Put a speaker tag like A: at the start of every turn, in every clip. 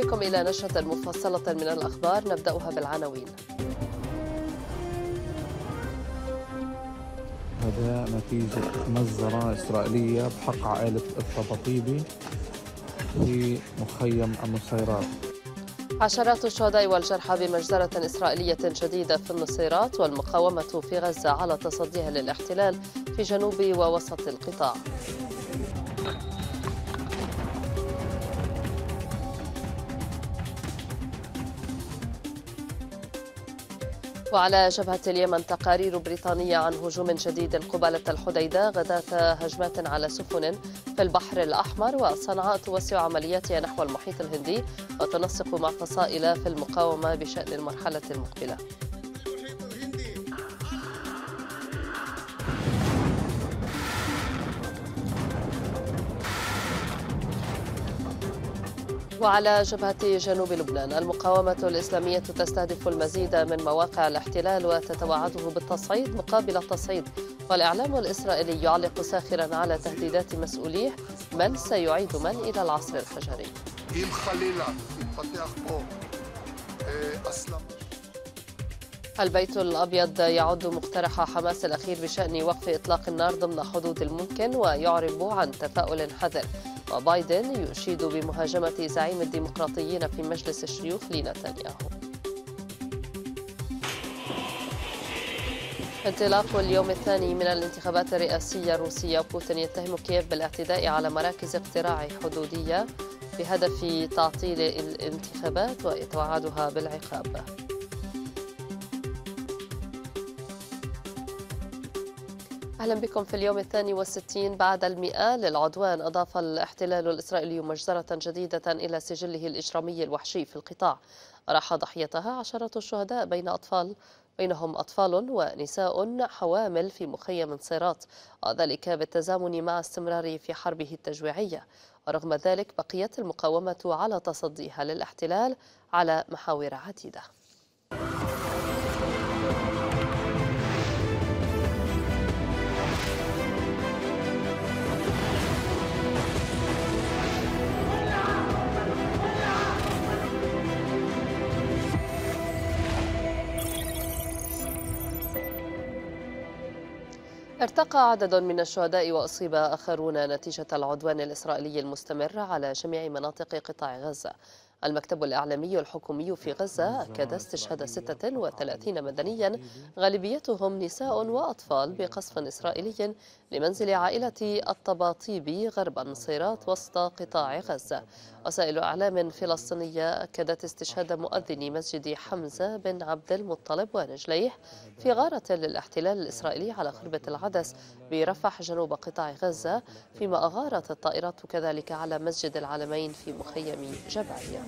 A: بكم إلى نشرة مفصلة من الأخبار نبدأها بالعناوين
B: هذا نتيجة مزرعة إسرائيلية بحق عائلة الطبطيبي في مخيم النصيرات
A: عشرات الشهداء والجرحى بمجزرة إسرائيلية جديدة في النصيرات والمقاومة في غزة على تصديها للاحتلال في جنوب ووسط القطاع وعلى جبهة اليمن تقارير بريطانية عن هجوم شديد قبالة الحديدة غداة هجمات على سفن في البحر الأحمر وصنعاء توسع عملياتها نحو المحيط الهندي وتنسق مع فصائل في المقاومة بشأن المرحلة المقبلة وعلى جبهة جنوب لبنان المقاومة الإسلامية تستهدف المزيد من مواقع الاحتلال وتتوعده بالتصعيد مقابل التصعيد والإعلام الإسرائيلي يعلق ساخرا على تهديدات مسؤوليه من سيعيد من إلى العصر الحجري آه، البيت الأبيض يعد مقترح حماس الأخير بشأن وقف إطلاق النار ضمن حدود الممكن ويعرب عن تفاؤل حذر وبايدن يشيد بمهاجمة زعيم الديمقراطيين في مجلس الشيوخ لنتنياهو انطلاق اليوم الثاني من الانتخابات الرئاسية الروسية بوتين يتهم كييف بالاعتداء على مراكز اقتراع حدودية بهدف تعطيل الانتخابات وإتباعها بالعقاب أهلا بكم في اليوم الثاني والستين بعد المئة للعدوان أضاف الاحتلال الإسرائيلي مجزرة جديدة إلى سجله الإجرامي الوحشي في القطاع راح ضحيتها عشرة الشهداء بين أطفال بينهم أطفال ونساء حوامل في مخيم صيرات وذلك بالتزامن مع استمرار في حربه التجويعية ورغم ذلك بقيت المقاومة على تصديها للاحتلال على محاور عديدة ارتقى عدد من الشهداء وأصيب آخرون نتيجة العدوان الإسرائيلي المستمر على جميع مناطق قطاع غزة المكتب الإعلامي الحكومي في غزة أكد استشهاد 36 مدنيا غالبيتهم نساء وأطفال بقصف إسرائيلي لمنزل عائلة الطباطيبي غرب النصيرات وسط قطاع غزة وسائل أعلام فلسطينية أكدت استشهاد مؤذن مسجد حمزة بن عبد المطلب ونجليه في غارة للاحتلال الإسرائيلي على خربة العدس برفح جنوب قطاع غزة فيما أغارت الطائرات كذلك على مسجد العالمين في مخيم جبعيه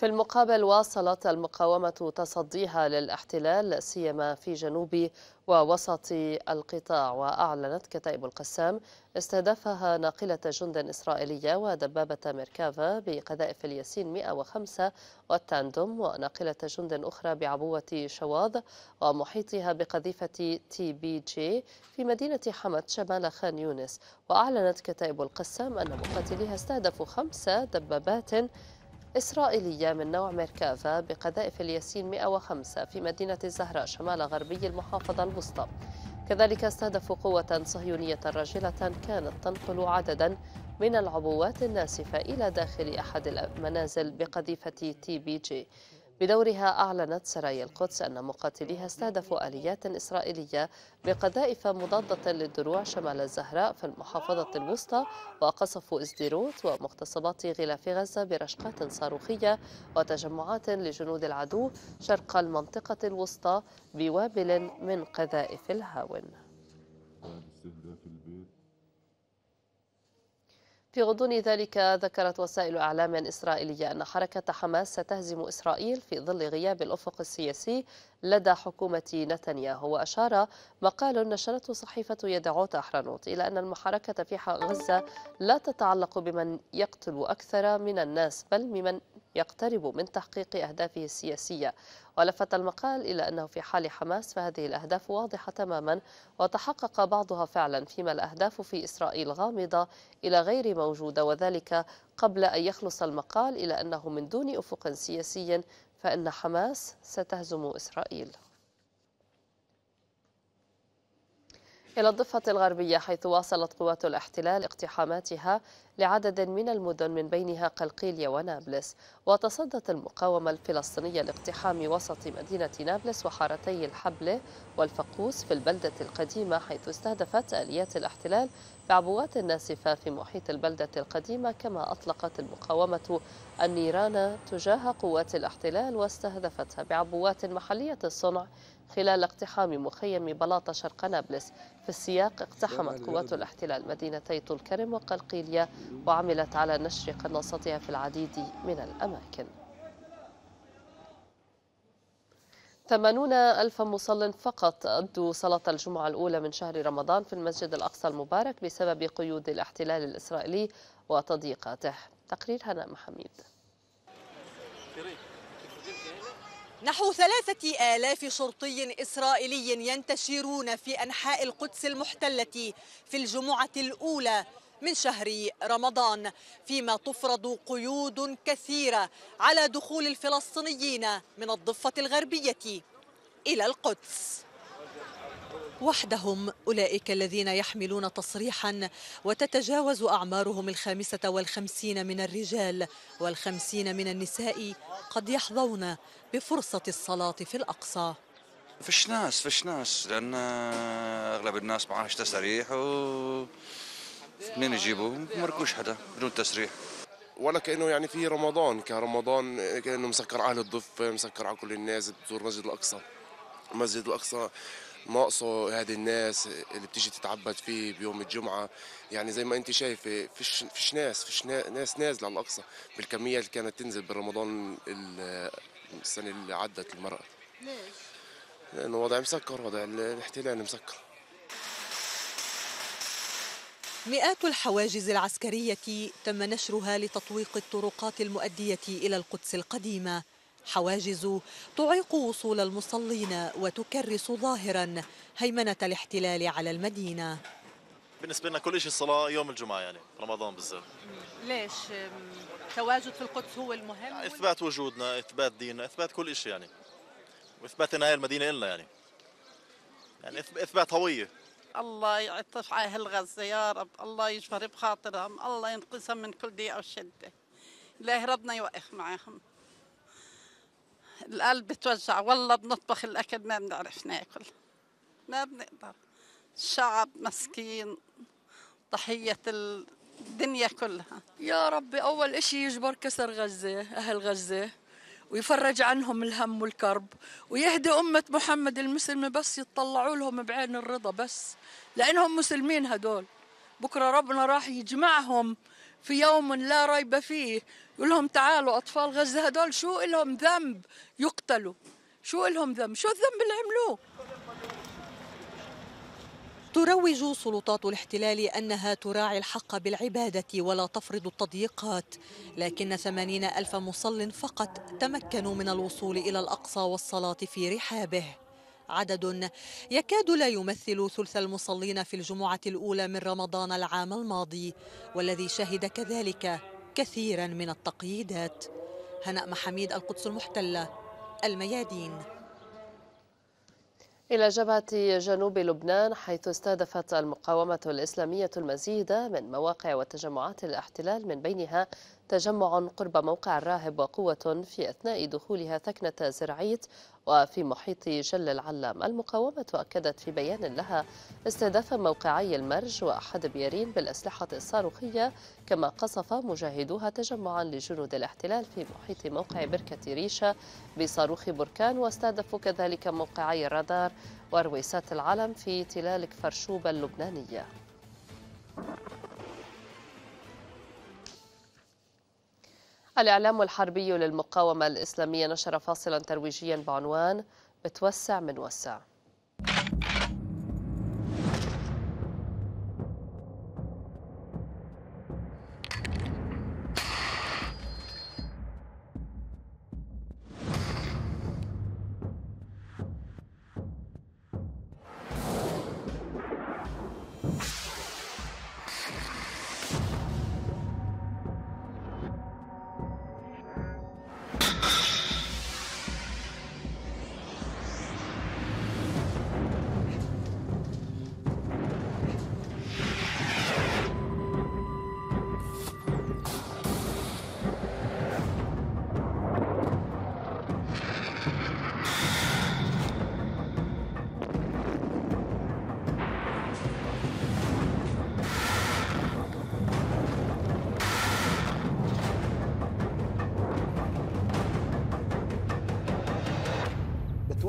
A: في المقابل واصلت المقاومة تصديها للاحتلال سيما في جنوب ووسط القطاع وأعلنت كتائب القسام استهدافها ناقلة جند إسرائيلية ودبابة ميركافا بقذائف الياسين 105 والتاندوم وناقلة جند أخرى بعبوة شواظ ومحيطها بقذيفة تي بي جي في مدينة حمد شمال خان يونس وأعلنت كتائب القسام أن مقاتليها استهدفوا خمس دبابات إسرائيلية من نوع ميركافا بقذائف الياسين 105 في مدينة الزهراء شمال غربي المحافظة الوسطى كذلك استهدفوا قوة صهيونية راجلة كانت تنقل عددا من العبوات الناسفة إلى داخل أحد المنازل بقذيفة تي بي جي بدورها أعلنت سرايا القدس أن مقاتليها استهدفوا آليات إسرائيلية بقذائف مضادة للدروع شمال الزهراء في المحافظة الوسطى وقصفوا إزديروت ومغتصبات غلاف غزة برشقات صاروخية وتجمعات لجنود العدو شرق المنطقة الوسطى بوابل من قذائف الهاون. في غضون ذلك ذكرت وسائل أعلام إسرائيلية أن حركة حماس ستهزم إسرائيل في ظل غياب الأفق السياسي لدى حكومة نتنياهو وأشار مقال نشرته صحيفة يدعوت أحرنوت إلى أن المحركة في غزة لا تتعلق بمن يقتل أكثر من الناس بل بمن يقترب من تحقيق أهدافه السياسية ولفت المقال إلى أنه في حال حماس فهذه الأهداف واضحة تماما وتحقق بعضها فعلا فيما الأهداف في إسرائيل غامضة إلى غير موجودة وذلك قبل أن يخلص المقال إلى أنه من دون أفق سياسي فإن حماس ستهزم إسرائيل إلى الضفة الغربية حيث واصلت قوات الاحتلال اقتحاماتها لعدد من المدن من بينها قلقيلية ونابلس وتصدت المقاومة الفلسطينية لاقتحام وسط مدينة نابلس وحارتي الحبلة والفقوس في البلدة القديمة حيث استهدفت آليات الاحتلال بعبوات ناسفة في محيط البلدة القديمة كما أطلقت المقاومة النيران تجاه قوات الاحتلال واستهدفتها بعبوات محلية الصنع خلال اقتحام مخيم بلاطة شرق نابلس في السياق اقتحمت قوات الاحتلال مدينتي طولكرم وقلقيلية وعملت على نشر قناصتها في العديد من الأماكن ثمانون ألف مصل فقط أدوا صلاة الجمعة الأولى من شهر رمضان في المسجد الأقصى المبارك بسبب قيود الاحتلال الإسرائيلي وتضييقاته
C: تقرير هناء محميد نحو ثلاثة آلاف شرطي إسرائيلي ينتشرون في أنحاء القدس المحتلة في الجمعة الأولى من شهر رمضان فيما تفرض قيود كثيرة على دخول الفلسطينيين من الضفة الغربية إلى القدس وحدهم أولئك الذين يحملون تصريحا وتتجاوز أعمارهم الخامسة والخمسين من الرجال والخمسين من النساء قد يحظون بفرصة الصلاة في الأقصى
D: فش ناس فش ناس لأن أغلب الناس معاش تسريح و منين يجيبوا مركوش حدا بدون تسريح
E: ولا كانه يعني في رمضان كرمضان كانه مسكر على الضفة مسكر على كل الناس بتزور مسجد الاقصى مسجد الاقصى ناقصه هذه الناس اللي بتيجي تتعبد فيه بيوم الجمعه يعني زي ما انت شايفه فيش فيش ناس فيش ناس نازله على الاقصى بالكميه اللي كانت تنزل برمضان السنه اللي عدت المرأة ليش؟ لانه وضع مسكر وضع الاحتلال مسكر
C: مئات الحواجز العسكرية تم نشرها لتطويق الطرقات المؤدية إلى القدس القديمة حواجز تعيق وصول المصلين وتكرس ظاهرا هيمنة الاحتلال على المدينة
F: بالنسبة لنا كل شيء الصلاة يوم الجمعة يعني رمضان بالذات
C: ليش تواجد في القدس هو المهم يعني
F: إثبات وجودنا إثبات ديننا إثبات كل شيء يعني وإثبات إن هاي المدينة إلنا يعني يعني إثبات هوية
A: الله يعطف على أهل غزة يا رب الله يجبر بخاطرهم الله ينقذهم من كل
G: ضيقة وشدة الله ربنا يوقف معهم القلب بتوجع والله بنطبخ الاكل ما بنعرف ناكل ما بنقدر شعب مسكين ضحية الدنيا كلها
C: يا ربي أول إشي يجبر كسر غزة أهل غزة ويفرج عنهم الهم والكرب ويهدي أمة محمد المسلمة بس يتطلعوا لهم بعين الرضا بس لأنهم مسلمين هدول بكرة ربنا راح يجمعهم في يوم لا ريب فيه يقول لهم تعالوا أطفال غزة هدول شو لهم ذنب يقتلوا شو لهم ذنب شو الذنب اللي عملوه تروج سلطات الاحتلال أنها تراعي الحق بالعبادة ولا تفرض التضييقات لكن ثمانين ألف مصل فقط تمكنوا من الوصول إلى الأقصى والصلاة في رحابه عدد يكاد لا يمثل ثلث المصلين في الجمعة الأولى من رمضان العام الماضي والذي شهد كذلك كثيرا من التقييدات هنأ محميد القدس المحتلة الميادين
A: إلى جبهة جنوب لبنان حيث استهدفت المقاومة الإسلامية المزيد من مواقع وتجمعات الاحتلال من بينها تجمع قرب موقع الراهب وقوة في أثناء دخولها ثكنة زرعيت وفي محيط جل العلام المقاومة أكدت في بيان لها استهداف موقعي المرج وأحد بيرين بالأسلحة الصاروخية كما قصف مجاهدوها تجمعا لجنود الاحتلال في محيط موقع بركة ريشة بصاروخ بركان واستهدفوا كذلك موقعي الرادار ورويسات العلم في تلال كفرشوبة اللبنانية الإعلام الحربي للمقاومة الإسلامية نشر فاصلا ترويجيا بعنوان بتوسع من وسع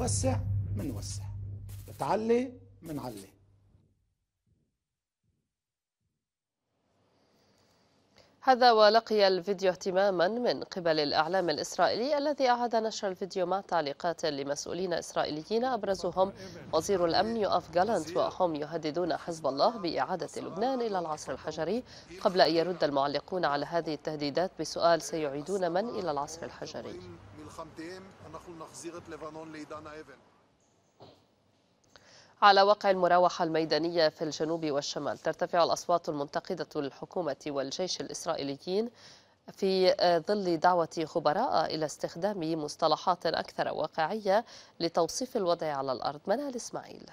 H: بتوسع منوسع بتعلي منعلي
A: هذا ولقي الفيديو اهتماما من قبل الإعلام الإسرائيلي الذي أعاد نشر الفيديو مع تعليقات لمسؤولين إسرائيليين أبرزهم وزير الأمن يؤف جالانت وهم يهددون حزب الله بإعادة لبنان إلى العصر الحجري قبل أن يرد المعلقون على هذه التهديدات بسؤال سيعيدون من إلى العصر الحجري
B: ملحمتهم نحن نخزير
D: لبنان לבנון أبن
A: على وقع المراوحة الميدانية في الجنوب والشمال ترتفع الأصوات المنتقدة للحكومة والجيش الإسرائيليين في آه، ظل دعوة خبراء إلى استخدام مصطلحات أكثر واقعية لتوصيف الوضع على الأرض منال إسماعيل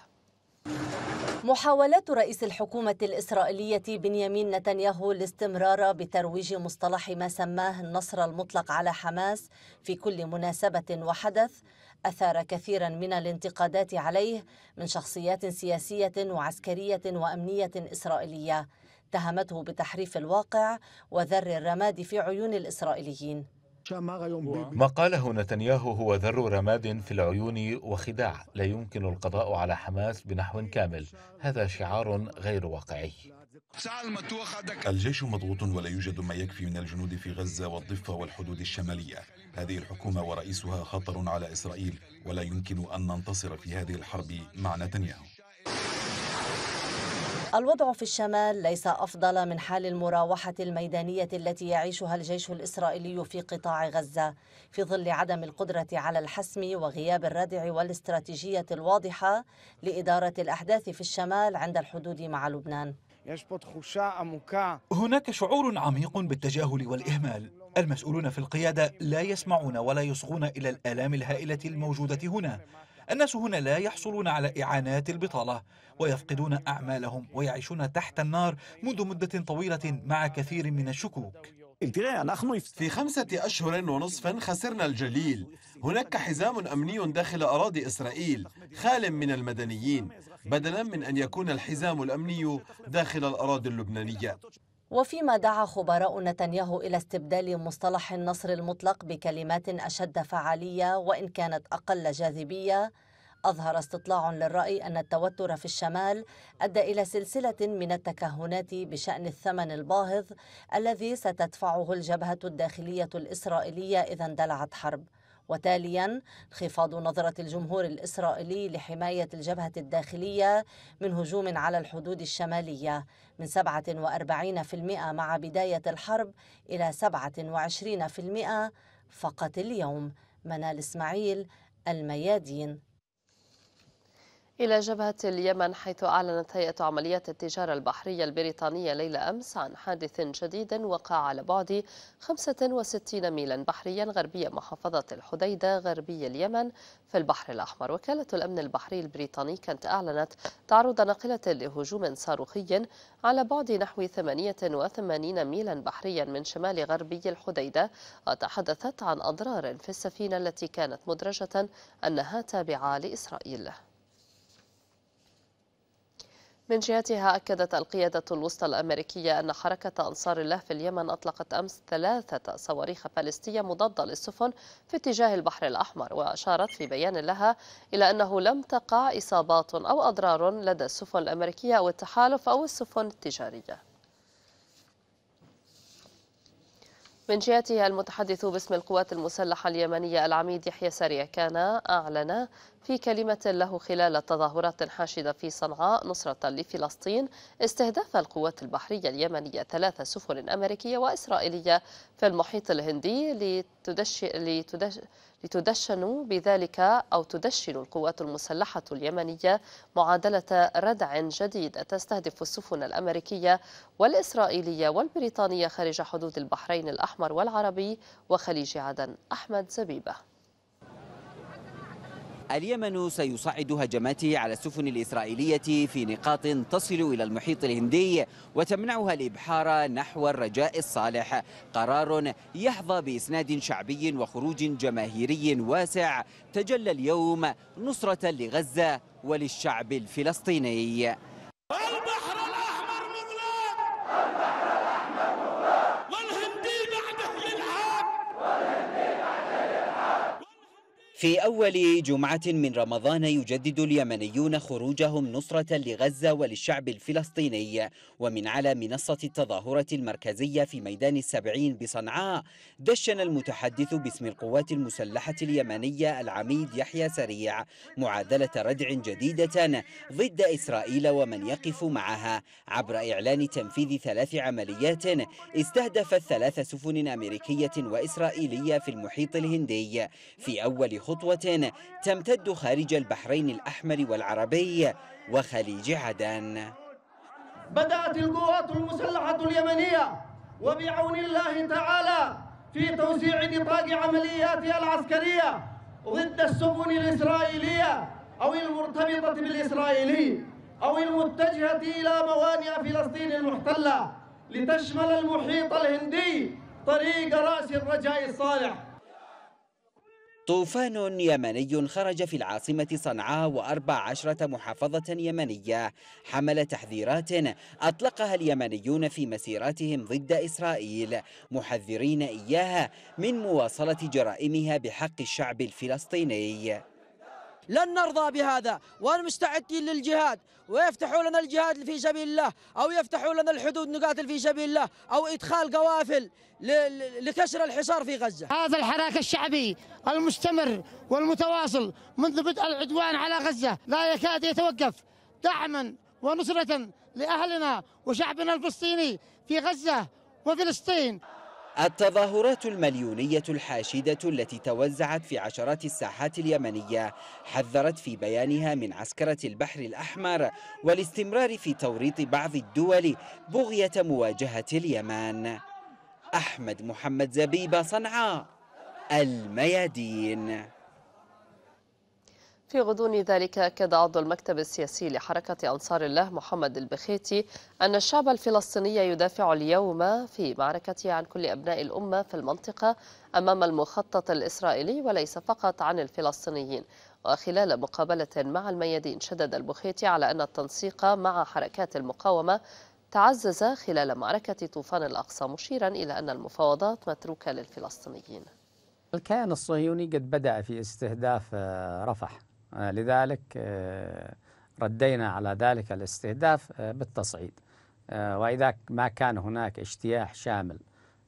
G: محاولات رئيس الحكومة الإسرائيلية بنيامين نتنياهو الاستمرار بترويج مصطلح ما سماه النصر المطلق على حماس في كل مناسبة وحدث أثار كثيرا من الانتقادات عليه من شخصيات سياسية وعسكرية وأمنية إسرائيلية اتهمته بتحريف الواقع وذر الرماد في عيون الإسرائيليين ما
F: قاله نتنياهو هو ذر رماد
B: في العيون وخداع لا يمكن القضاء على حماس بنحو كامل هذا شعار غير واقعي الجيش مضغوط ولا يوجد ما يكفي من الجنود في غزة والضفة والحدود الشمالية هذه الحكومة ورئيسها خطر على إسرائيل ولا يمكن أن ننتصر في هذه الحرب مع نتنياهو
G: الوضع في الشمال ليس أفضل من حال المراوحة الميدانية التي يعيشها الجيش الإسرائيلي في قطاع غزة في ظل عدم القدرة على الحسم وغياب الردع والاستراتيجية الواضحة لإدارة الأحداث في الشمال عند الحدود مع لبنان
D: هناك شعور عميق بالتجاهل
I: والإهمال المسؤولون في القيادة لا يسمعون ولا يصغون إلى الآلام الهائلة
B: الموجودة هنا الناس هنا لا يحصلون على إعانات البطالة ويفقدون أعمالهم ويعيشون تحت النار منذ مدة طويلة مع كثير من الشكوك
F: في خمسة أشهر ونصف خسرنا الجليل هناك حزام أمني داخل أراضي إسرائيل خال من المدنيين بدلا من أن يكون
D: الحزام الأمني داخل الأراضي اللبنانية
G: وفيما دعا خبراء نتنياهو إلى استبدال مصطلح النصر المطلق بكلمات أشد فعالية وإن كانت أقل جاذبية أظهر استطلاع للرأي أن التوتر في الشمال أدى إلى سلسلة من التكهنات بشأن الثمن الباهظ الذي ستدفعه الجبهة الداخلية الإسرائيلية إذا اندلعت حرب وتاليا انخفاض نظرة الجمهور الإسرائيلي لحماية الجبهة الداخلية من هجوم على الحدود الشمالية من 47% مع بداية الحرب إلى 27% فقط اليوم منال إسماعيل الميادين
A: إلى جبهة اليمن حيث أعلنت هيئة عمليات التجارة البحرية البريطانية ليلة أمس عن حادث جديد وقع على بعد 65 ميلا بحريا غربي محافظة الحديدة غربي اليمن في البحر الأحمر وكالة الأمن البحري البريطاني كانت أعلنت تعرض ناقلة لهجوم صاروخي على بعد نحو 88 ميلا بحريا من شمال غربي الحديدة وتحدثت عن أضرار في السفينة التي كانت مدرجة أنها تابعة لإسرائيل من جهتها أكدت القيادة الوسطى الأمريكية أن حركة أنصار الله في اليمن أطلقت أمس ثلاثة صواريخ باليستية مضادة للسفن في اتجاه البحر الأحمر وأشارت في بيان لها إلى أنه لم تقع إصابات أو أضرار لدى السفن الأمريكية أو التحالف أو السفن التجارية من جهته المتحدث باسم القوات المسلحة اليمنية العميد يحيى سريع كان أعلن في كلمة له خلال تظاهرات حاشدة في صنعاء نصرة لفلسطين استهداف القوات البحرية اليمنية ثلاث سفن أمريكية وإسرائيلية في المحيط الهندي لتدشئ لتدش لتدشن بذلك أو تدشن القوات المسلحة اليمنية معادلة ردع جديد تستهدف السفن الأمريكية والإسرائيلية والبريطانية خارج حدود البحرين الأحمر والعربي وخليج عدن أحمد زبيبة
J: اليمن سيصعد هجماته على السفن الإسرائيلية في نقاط تصل إلى المحيط الهندي وتمنعها الإبحار نحو الرجاء الصالح قرار يحظى بإسناد شعبي وخروج جماهيري واسع تجلى اليوم نصرة لغزة وللشعب الفلسطيني في أول جمعة من رمضان يجدد اليمنيون خروجهم نصرة لغزة وللشعب الفلسطيني ومن على منصة التظاهرة المركزية في ميدان السبعين بصنعاء دشن المتحدث باسم القوات المسلحة اليمنية العميد يحيى سريع معادلة ردع جديدة ضد إسرائيل ومن يقف معها عبر إعلان تنفيذ ثلاث عمليات استهدفت ثلاث سفن أمريكية وإسرائيلية في المحيط الهندي في أول خطوة تمتد خارج البحرين الأحمر والعربي وخليج عدن
F: بدأت القوات المسلحة اليمنية وبعون الله تعالى في توسيع نطاق عملياتها العسكرية ضد السفن الإسرائيلية أو المرتبطة بالإسرائيلي أو المتجهة إلى موانئ فلسطين المحتلة لتشمل المحيط الهندي طريق رأس الرجاء الصالح
J: طوفان يمني خرج في العاصمة صنعاء وأربع عشرة محافظة يمنية حمل تحذيرات أطلقها اليمنيون في مسيراتهم ضد إسرائيل محذرين إياها من مواصلة جرائمها بحق الشعب الفلسطيني لن نرضى بهذا والمستعدين للجهاد ويفتحوا لنا الجهاد في سبيل الله أو يفتحوا لنا الحدود نقاتل في سبيل الله أو إدخال قوافل لكسر الحصار في غزة هذا الحراك
K: الشعبي المستمر والمتواصل منذ بدء العدوان على غزة لا يكاد يتوقف دعما ونصرة لأهلنا وشعبنا الفلسطيني في غزة وفلسطين
J: التظاهرات المليونية الحاشدة التي توزعت في عشرات الساحات اليمنية حذرت في بيانها من عسكرة البحر الأحمر والاستمرار في توريط بعض الدول بغية مواجهة اليمن أحمد محمد زبيبة صنعاء الميادين
A: في غضون ذلك أكد عضو المكتب السياسي لحركة أنصار الله محمد البخيتي أن الشعب الفلسطيني يدافع اليوم في معركته عن كل أبناء الأمة في المنطقة أمام المخطط الإسرائيلي وليس فقط عن الفلسطينيين وخلال مقابلة مع الميادين شدد البخيتي على أن التنسيق مع حركات المقاومة تعزز خلال معركة طوفان الأقصى مشيرا إلى أن المفاوضات متروكة للفلسطينيين
K: الكيان الصهيوني قد بدأ في استهداف آه، رفح آه، لذلك آه، ردينا على ذلك الاستهداف آه، بالتصعيد وإذا ما كان هناك اجتياح شامل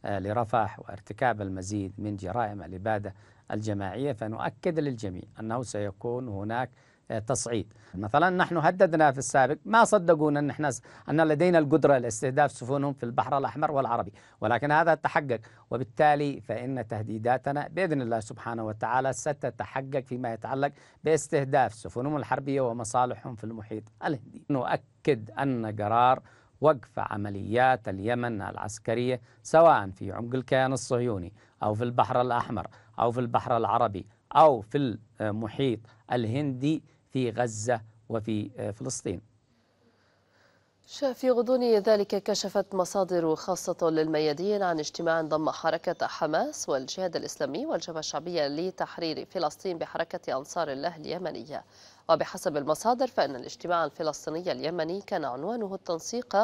K: لرفح وارتكاب المزيد من جرائم الإبادة الجماعية فنؤكد للجميع أنه سيكون هناك تصعيد مثلا نحن هددنا في السابق ما صدقونا أن, احنا أن لدينا القدرة لاستهداف سفنهم في البحر الأحمر والعربي ولكن هذا تحقق وبالتالي فإن تهديداتنا بإذن الله سبحانه وتعالى ستتحقق فيما يتعلق باستهداف سفنهم الحربية ومصالحهم في المحيط الهندي نؤكد أن قرار وقف عمليات اليمن العسكرية سواء في عمق الكيان الصهيوني أو في البحر الأحمر أو في البحر العربي أو في المحيط الهندي في غزة وفي آه، فلسطين
A: في غضون ذلك كشفت مصادر خاصة للميادين عن اجتماع ضم حركة حماس والجهاد الإسلامي والجبهة الشعبية لتحرير فلسطين بحركة أنصار الله اليمنية وبحسب المصادر فإن الاجتماع الفلسطيني اليمني كان عنوانه التنسيق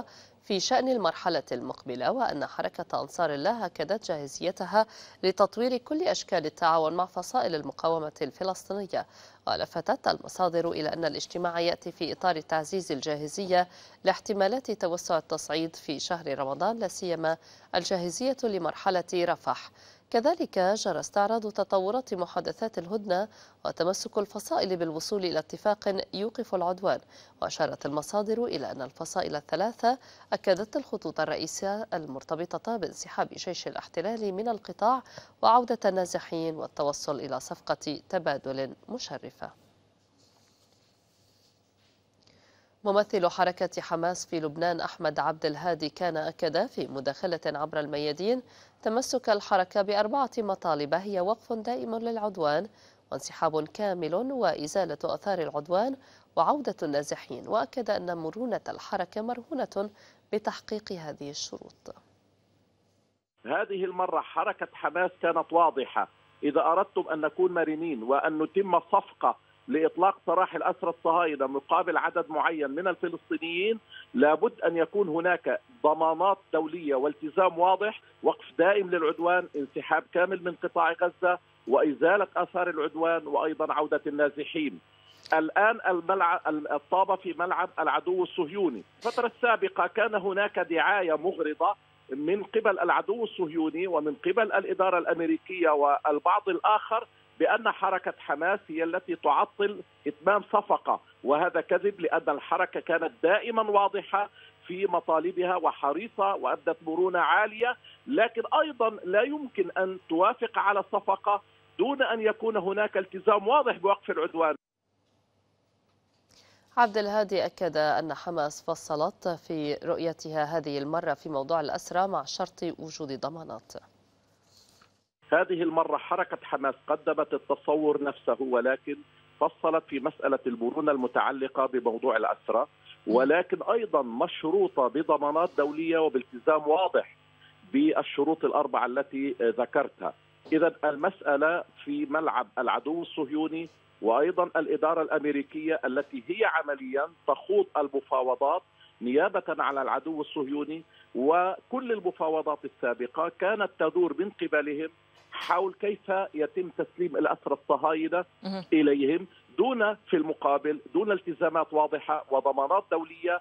A: في شأن المرحلة المقبلة وأن حركة أنصار الله أكدت جاهزيتها لتطوير كل أشكال التعاون مع فصائل المقاومة الفلسطينية ولفتت المصادر إلى أن الاجتماع يأتي في إطار تعزيز الجاهزية لاحتمالات توسع التصعيد في شهر رمضان لا سيما الجاهزية لمرحلة رفح كذلك جرى استعراض تطورات محادثات الهدنة وتمسك الفصائل بالوصول إلى اتفاق يوقف العدوان وأشارت المصادر إلى أن الفصائل الثلاثة أكدت الخطوط الرئيسية المرتبطة بانسحاب جيش الاحتلال من القطاع وعودة النازحين والتوصل إلى صفقة تبادل مشرفة ممثل حركة حماس في لبنان أحمد عبد الهادي كان أكد في مداخلة عبر الميادين تمسك الحركة بأربعة مطالب هي وقف دائم للعدوان وانسحاب كامل وإزالة أثار العدوان وعودة النازحين وأكد أن مرونة الحركة مرهونة بتحقيق هذه الشروط
F: هذه المرة حركة حماس كانت واضحة إذا أردتم أن نكون مرنين وأن نتم صفقة لاطلاق سراح الاسرى الصهاينه مقابل عدد معين من الفلسطينيين لابد ان يكون هناك ضمانات دوليه والتزام واضح وقف دائم للعدوان انسحاب كامل من قطاع غزه وازاله اثار العدوان وايضا عوده النازحين الان الملعب الطابه في ملعب العدو الصهيوني الفتره السابقه كان هناك دعايه مغرضه من قبل العدو الصهيوني ومن قبل الاداره الامريكيه والبعض الاخر بأن حركة حماس هي التي تعطل إتمام صفقة وهذا كذب لأن الحركة كانت دائما واضحة في مطالبها وحريصة وأبدت مرونة عالية لكن أيضا لا يمكن أن توافق على الصفقة دون أن يكون هناك التزام واضح بوقف العدوان
A: عبد الهادي أكد أن حماس فصلت في رؤيتها هذه المرة في موضوع الأسرى مع شرط وجود ضمانات
F: هذه المرة حركة حماس قدمت التصور نفسه ولكن فصلت في مسألة المرونة المتعلقة بموضوع الأسرة ولكن أيضا مشروطة بضمانات دولية وبالتزام واضح بالشروط الأربعة التي ذكرتها إذا المسألة في ملعب العدو الصهيوني وأيضا الإدارة الأمريكية التي هي عمليا تخوض المفاوضات نيابة على العدو الصهيوني وكل المفاوضات السابقة كانت تدور من قبلهم حول كيف يتم تسليم الأسرى الصهاينة إليهم دون في المقابل دون التزامات واضحة وضمانات دولية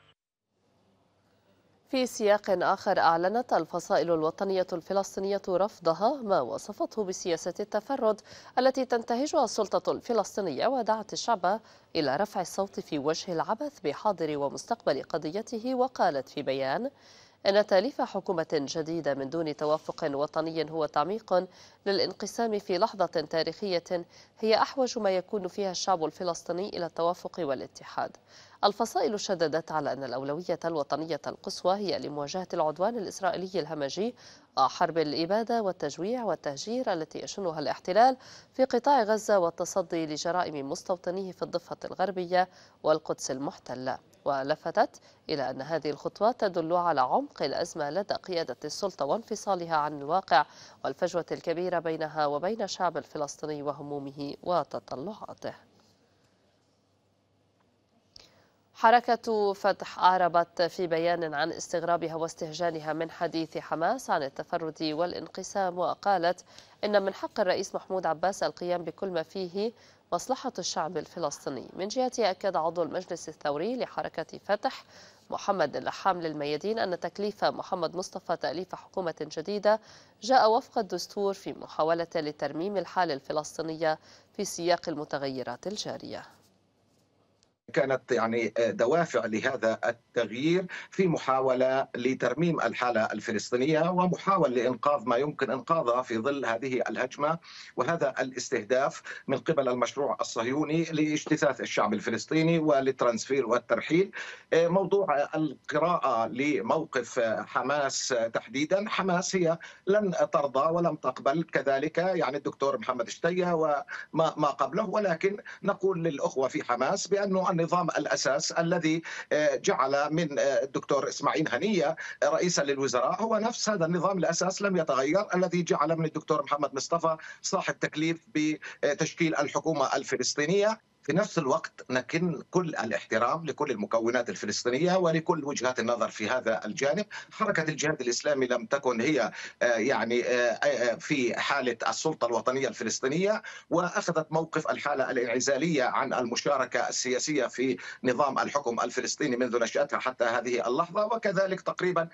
A: في سياق آخر أعلنت الفصائل الوطنية الفلسطينية رفضها ما وصفته بسياسة التفرد التي تنتهجها السلطة الفلسطينية ودعت الشعب إلى رفع الصوت في وجه العبث بحاضر ومستقبل قضيته وقالت في بيان أن تأليف حكومة جديدة من دون توافق وطني هو تعميق للانقسام في لحظة تاريخية هي أحوج ما يكون فيها الشعب الفلسطيني إلى التوافق والاتحاد الفصائل شددت على أن الأولوية الوطنية القصوى هي لمواجهة العدوان الإسرائيلي الهمجي وحرب الإبادة والتجويع والتهجير التي يشنها الاحتلال في قطاع غزة والتصدي لجرائم مستوطنيه في الضفة الغربية والقدس المحتلة ولفتت إلى أن هذه الخطوات تدل على عمق الأزمة لدى قيادة السلطة وانفصالها عن الواقع والفجوة الكبيرة بينها وبين الشعب الفلسطيني وهمومه وتطلعاته حركة فتح أعربت في بيان عن استغرابها واستهجانها من حديث حماس عن التفرد والانقسام وقالت إن من حق الرئيس محمود عباس القيام بكل ما فيه مصلحة الشعب الفلسطيني من جهته أكد عضو المجلس الثوري لحركة فتح محمد اللحام للميادين أن تكليف محمد مصطفى تأليف حكومة جديدة جاء وفق الدستور في محاولة لترميم الحالة الفلسطينية في سياق المتغيرات الجارية
H: كانت يعني آه، دوافع لهذا التغيير في محاوله لترميم الحاله الفلسطينيه ومحاوله لانقاذ ما يمكن انقاذه في ظل هذه الهجمه وهذا الاستهداف من قبل المشروع الصهيوني لاجتثاث الشعب الفلسطيني وللترانسفير والترحيل آه، موضوع القراءه لموقف حماس تحديدا حماس هي لن ترضى ولم تقبل كذلك يعني الدكتور محمد شتيه وما قبله ولكن نقول للاخوه في حماس بانه نظام الاساس الذي آه، جعل من آه، الدكتور اسماعيل هنيه آه، رئيسا للوزراء هو نفس هذا النظام الاساس لم يتغير الذي جعل من الدكتور محمد مصطفى صاحب تكليف بتشكيل الحكومه الفلسطينيه في نفس الوقت نكن كل الاحترام لكل المكونات الفلسطينيه ولكل وجهات النظر في هذا الجانب، حركه الجهاد الاسلامي لم تكن هي آه، يعني آه، آه، في حاله السلطه الوطنيه الفلسطينيه واخذت موقف الحاله الانعزاليه عن المشاركه السياسيه في نظام الحكم الفلسطيني منذ نشاتها حتى هذه اللحظه وكذلك تقريبا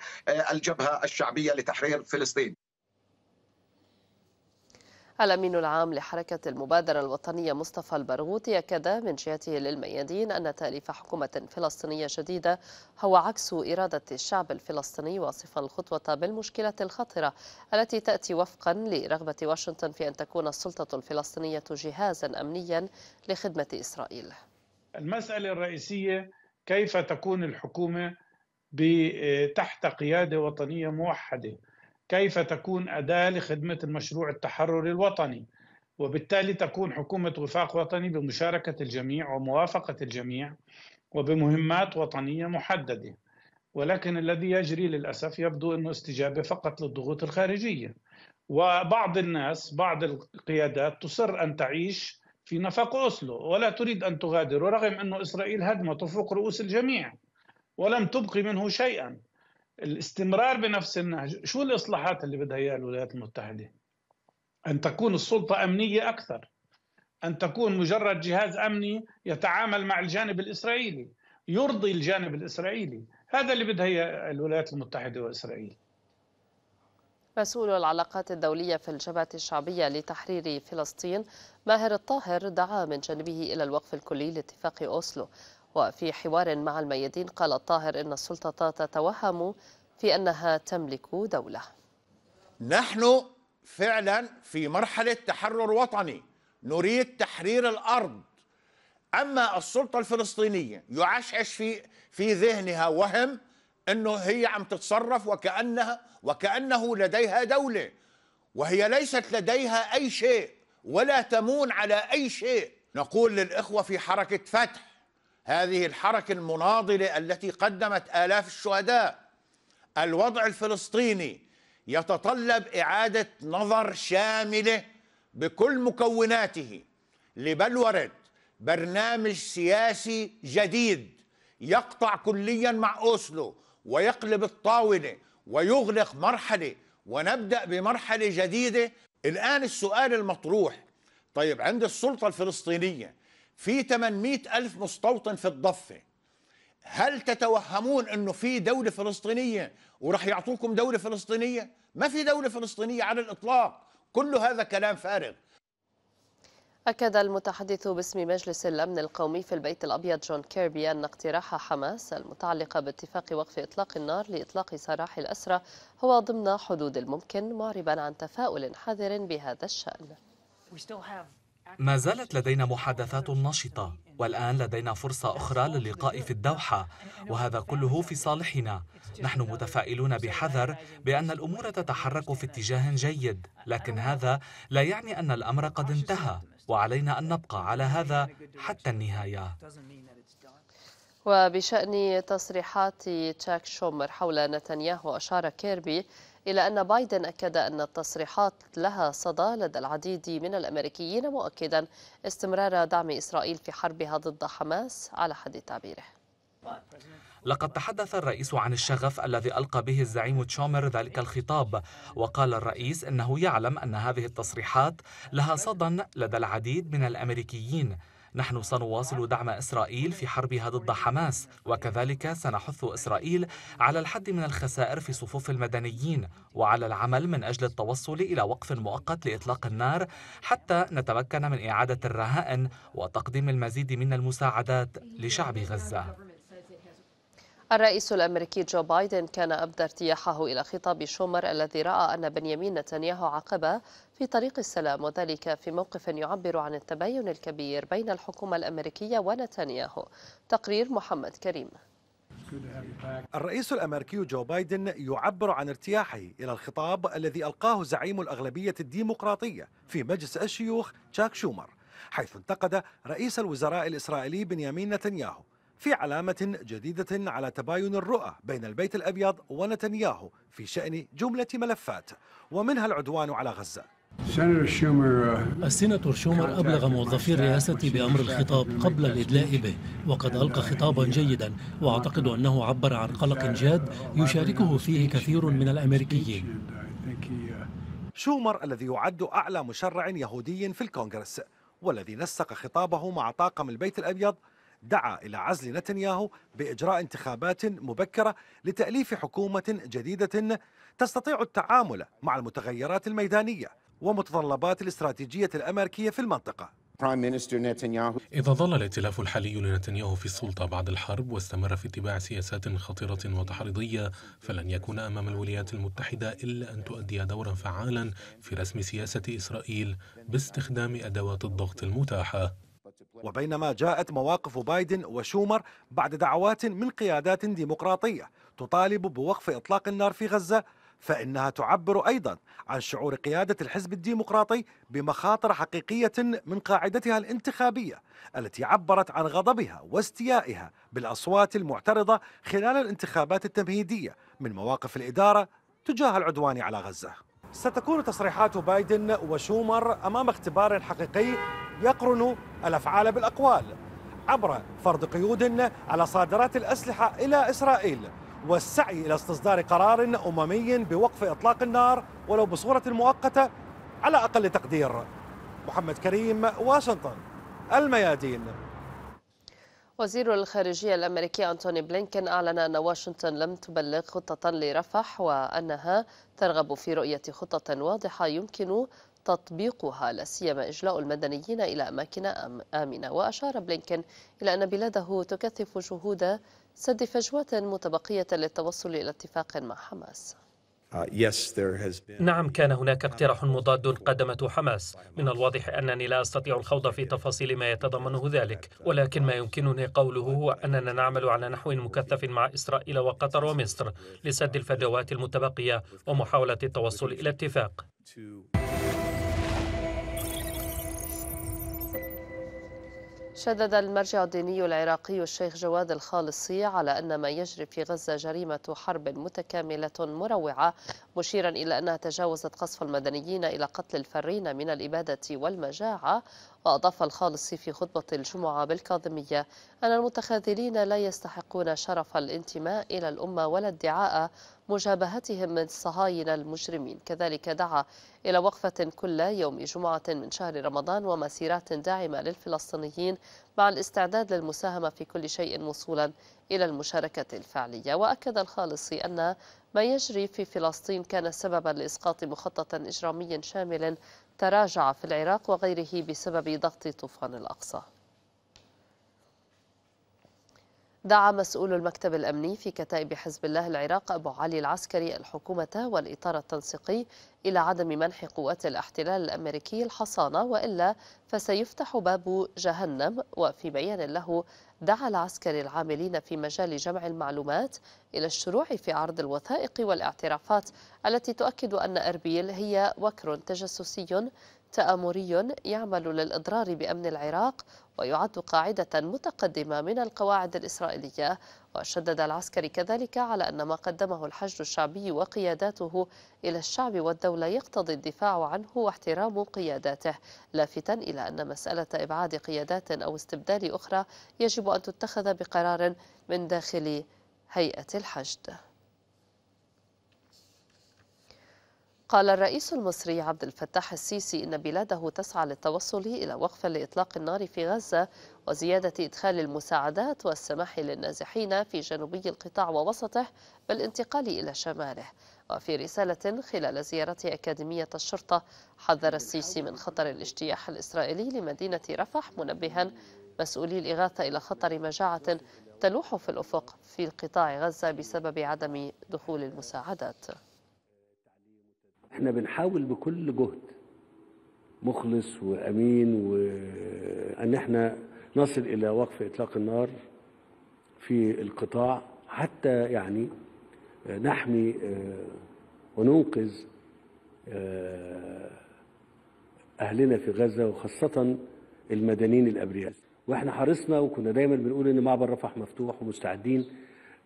H: الجبهه الشعبيه لتحرير فلسطين.
A: الأمين العام لحركة المبادرة الوطنية مصطفى البرغوثي أكد من جهته للميادين أن تأليف حكومة فلسطينية جديدة هو عكس إرادة الشعب الفلسطيني واصفا الخطوة بالمشكلة الخطرة التي تأتي وفقا لرغبة واشنطن في أن تكون السلطة الفلسطينية جهازا أمنيا لخدمة
L: إسرائيل المسألة الرئيسية كيف تكون الحكومة تحت قيادة وطنية موحدة كيف تكون أداة لخدمة المشروع التحرري الوطني وبالتالي تكون حكومة وفاق وطني بمشاركة الجميع وموافقة الجميع وبمهمات وطنية محددة ولكن الذي يجري للأسف يبدو أنه استجابة فقط للضغوط الخارجية وبعض الناس بعض القيادات تصر أن تعيش في نفق أوسلو ولا تريد أن تغادر رغم أن إسرائيل هدمت فوق رؤوس الجميع ولم تبقي منه شيئا الاستمرار بنفس النهج شو الاصلاحات اللي بدها اياها الولايات المتحده ان تكون السلطه امنيه اكثر ان تكون مجرد جهاز امني يتعامل مع الجانب الاسرائيلي يرضي الجانب الاسرائيلي هذا اللي بدها اياه الولايات المتحده واسرائيل
A: مسؤول العلاقات الدولية في الجبهة الشعبية لتحرير فلسطين ماهر الطاهر دعا من جانبه إلى الوقف الكلي لاتفاق أوسلو وفي حوار مع الميادين قال الطاهر إن السلطة تتوهم في أنها تملك دولة
M: نحن فعلا في مرحلة تحرر وطني نريد تحرير الأرض أما السلطة الفلسطينية يعشعش في في ذهنها وهم أنه هي عم تتصرف وكأنها وكأنه لديها دولة وهي ليست لديها أي شيء ولا تمون على أي شيء نقول للإخوة في حركة فتح هذه الحركة المناضلة التي قدمت آلاف الشهداء الوضع الفلسطيني يتطلب إعادة نظر شاملة بكل مكوناته لبلورة برنامج سياسي جديد يقطع كليا مع أوسلو ويقلب الطاولة ويغلق مرحلة ونبدأ بمرحلة جديدة الآن السؤال المطروح طيب عند السلطة الفلسطينية في 800 ألف مستوطن في الضفة هل تتوهمون أنه في دولة فلسطينية ورح يعطوكم دولة فلسطينية ما في دولة فلسطينية على الإطلاق كل هذا كلام فارغ
A: أكد المتحدث باسم مجلس الأمن القومي في البيت الأبيض جون كيربي أن اقتراح حماس المتعلقة باتفاق وقف إطلاق النار لإطلاق سراح الأسرى هو ضمن حدود الممكن معربا عن تفاؤل حذر بهذا الشأن.
B: ما زالت لدينا محادثات نشطة والآن لدينا فرصة أخرى للقاء في الدوحة وهذا كله في صالحنا نحن متفائلون بحذر بأن الأمور تتحرك في اتجاه جيد لكن هذا لا يعني أن الأمر قد انتهى وعلينا أن نبقى على هذا حتى النهاية
A: وبشأن تصريحات تشاك شومر حول نتنياهو أشار كيربي إلى أن بايدن أكد أن التصريحات لها صدى لدى العديد من الأمريكيين مؤكدا استمرار دعم إسرائيل في حربها ضد حماس على حد تعبيره
B: لقد تحدث الرئيس عن الشغف الذي ألقى به الزعيم تشومر ذلك الخطاب وقال الرئيس إنه يعلم أن هذه التصريحات لها صدى لدى العديد من الأمريكيين نحن سنواصل دعم إسرائيل في حربها ضد حماس وكذلك سنحث إسرائيل على الحد من الخسائر في صفوف المدنيين وعلى العمل من أجل التوصل إلى وقف مؤقت لإطلاق النار حتى نتمكن من إعادة الرهائن وتقديم المزيد من المساعدات لشعب غزة
A: الرئيس الأمريكي جو بايدن كان أبدى ارتياحه إلى خطاب شومر الذي رأى أن بنيامين نتنياهو عقبة في طريق السلام وذلك في موقف يعبر عن التباين الكبير بين الحكومة الأمريكية ونتنياهو تقرير محمد كريم
D: الرئيس الامريكي جو بايدن يعبر عن ارتياحه الى الخطاب الذي القاه زعيم الاغلبيه الديمقراطيه في مجلس الشيوخ تشاك شومر حيث انتقد رئيس الوزراء الاسرائيلي بنيامين نتنياهو في علامة جديدة على تباين الرؤى بين البيت الأبيض ونتنياهو في شأن جملة ملفات ومنها العدوان على غزة
L: آه، السيناتور شومر أبلغ موظفي الرئاسة بأمر الخطاب قبل الإدلاء به وقد ألقى آه، خطابا يعني جيدا وأعتقد آه، أنه عبر عن قلق جاد يشاركه فيه كثير من الأمريكيين شومر
D: الذي يعد أعلى مشرع يهودي في الكونغرس والذي نسق خطابه مع طاقم البيت الأبيض دعا إلى عزل نتنياهو بإجراء انتخابات مبكرة لتأليف حكومة جديدة تستطيع التعامل مع المتغيرات الميدانية ومتطلبات الاستراتيجية الأمريكية في المنطقة
F: إذا ظل الائتلاف الحالي لنتنياهو في السلطة بعد الحرب واستمر في اتباع سياسات خطيرة وتحريضية فلن يكون أمام الولايات المتحدة إلا أن تؤدي دورا فعالا في رسم سياسة إسرائيل باستخدام أدوات الضغط المتاحة
D: وبينما جاءت مواقف بايدن وشومر بعد دعوات من قيادات ديمقراطية تطالب بوقف إطلاق النار في غزة فإنها تعبر أيضا عن شعور قيادة الحزب الديمقراطي بمخاطر حقيقية من قاعدتها الانتخابية التي عبرت عن غضبها واستيائها بالأصوات المعترضة خلال الانتخابات التمهيدية من مواقف الإدارة تجاه العدوان على غزة ستكون تصريحات بايدن وشومر امام اختبار حقيقي يقرن الافعال بالاقوال عبر فرض قيود على صادرات الاسلحه الى اسرائيل والسعي الى استصدار قرار اممي بوقف اطلاق النار ولو بصوره مؤقته على اقل تقدير. محمد كريم واشنطن الميادين
A: وزير الخارجية الأمريكي أنتوني بلينكن أعلن أن واشنطن لم تبلغ خطة لرفح وأنها ترغب في رؤية خطة واضحة يمكن تطبيقها لا سيما إجلاء المدنيين إلى أماكن آمنة وأشار بلينكن إلى أن بلاده تكثف جهود سد فجوات متبقية للتوصل إلى اتفاق مع حماس
G: Uh,
M: نعم
F: كان
A: هناك اقتراح مضاد قدمته حماس من الواضح أنني لا
F: أستطيع الخوض في تفاصيل ما يتضمنه ذلك ولكن ما يمكنني قوله هو أننا نعمل على نحو مكثف مع إسرائيل وقطر ومصر لسد الفجوات المتبقية ومحاولة التوصل إلى اتفاق
A: شدد المرجع الديني العراقي الشيخ جواد الخالصي على أن ما يجري في غزة جريمة حرب متكاملة مروعة مشيرا إلى أنها تجاوزت قصف المدنيين إلى قتل الفرين من الإبادة والمجاعة وأضاف الخالصي في خطبة الجمعة بالكاظمية أن المتخاذلين لا يستحقون شرف الانتماء إلى الأمة ولا ادعاء مجابهتهم من الصهاينة المجرمين كذلك دعا إلى وقفة كل يوم جمعة من شهر رمضان ومسيرات داعمة للفلسطينيين مع الاستعداد للمساهمة في كل شيء وصولا إلى المشاركة الفعلية وأكد الخالصي أن ما يجري في فلسطين كان سببا لإسقاط مخطط إجرامي شامل تراجع في العراق وغيره بسبب ضغط طوفان الأقصى دعا مسؤول المكتب الأمني في كتائب حزب الله العراق أبو علي العسكري الحكومة والإطار التنسيقي إلى عدم منح قوات الاحتلال الأمريكي الحصانة وإلا فسيفتح باب جهنم وفي بيان له دعا العسكري العاملين في مجال جمع المعلومات إلى الشروع في عرض الوثائق والاعترافات التي تؤكد أن أربيل هي وكر تجسسي تآمري يعمل للإضرار بأمن العراق ويعد قاعدة متقدمة من القواعد الإسرائيلية وشدد العسكري كذلك على أن ما قدمه الحشد الشعبي وقياداته إلى الشعب والدولة يقتضي الدفاع عنه واحترام قياداته لافتا إلى أن مسألة إبعاد قيادات أو استبدال أخرى يجب أن تتخذ بقرار من داخل هيئة الحشد قال الرئيس المصري عبد الفتاح السيسي إن بلاده تسعى للتوصل إلى وقف لإطلاق النار في غزة وزيادة إدخال المساعدات والسماح للنازحين في جنوبي القطاع ووسطه بالانتقال إلى شماله وفي رسالة خلال زيارته أكاديمية الشرطة حذر السيسي من خطر الاجتياح الإسرائيلي لمدينة رفح منبها مسؤولي الإغاثة إلى خطر مجاعة تلوح في الأفق في قطاع غزة بسبب عدم دخول المساعدات
F: احنا بنحاول بكل جهد مخلص وامين وان احنا نصل الى وقف اطلاق النار في القطاع حتى يعني نحمي آه، وننقذ آه، اهلنا في غزه وخاصه المدنيين الابرياء واحنا حرصنا وكنا دايما بنقول ان معبر رفح مفتوح ومستعدين